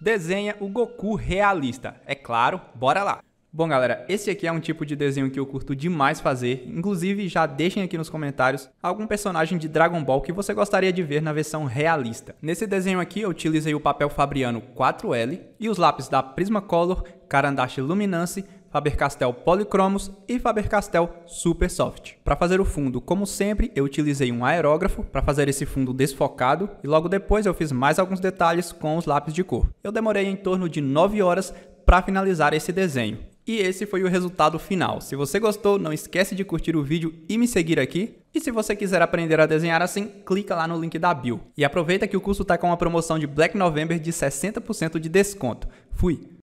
desenha o Goku realista. É claro, bora lá! Bom, galera, esse aqui é um tipo de desenho que eu curto demais fazer. Inclusive, já deixem aqui nos comentários algum personagem de Dragon Ball que você gostaria de ver na versão realista. Nesse desenho aqui, eu utilizei o papel fabriano 4L e os lápis da Prismacolor, Carandache Luminance, Faber-Castell Polychromos e Faber-Castell Super Soft. Para fazer o fundo, como sempre, eu utilizei um aerógrafo para fazer esse fundo desfocado e logo depois eu fiz mais alguns detalhes com os lápis de cor. Eu demorei em torno de 9 horas para finalizar esse desenho. E esse foi o resultado final. Se você gostou, não esquece de curtir o vídeo e me seguir aqui. E se você quiser aprender a desenhar assim, clica lá no link da bio. E aproveita que o curso está com uma promoção de Black November de 60% de desconto. Fui!